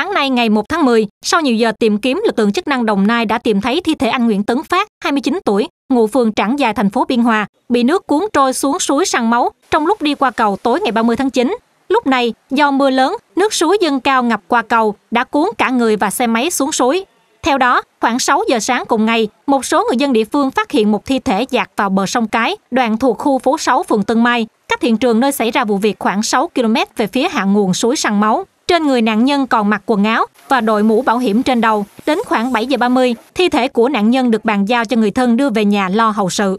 Sáng nay ngày 1 tháng 10, sau nhiều giờ tìm kiếm, lực lượng chức năng Đồng Nai đã tìm thấy thi thể anh Nguyễn Tấn Phát, 29 tuổi, ngụ phường Trảng Dài, thành phố Biên Hòa, bị nước cuốn trôi xuống suối săn máu trong lúc đi qua cầu tối ngày 30 tháng 9. Lúc này, do mưa lớn, nước suối dâng cao ngập qua cầu đã cuốn cả người và xe máy xuống suối. Theo đó, khoảng 6 giờ sáng cùng ngày, một số người dân địa phương phát hiện một thi thể dạt vào bờ sông Cái, đoạn thuộc khu phố 6 phường Tân Mai, cách hiện trường nơi xảy ra vụ việc khoảng 6 km về phía hạ nguồn suối Săn Máu. Trên người nạn nhân còn mặc quần áo và đội mũ bảo hiểm trên đầu. Đến khoảng 7 giờ 30, thi thể của nạn nhân được bàn giao cho người thân đưa về nhà lo hậu sự.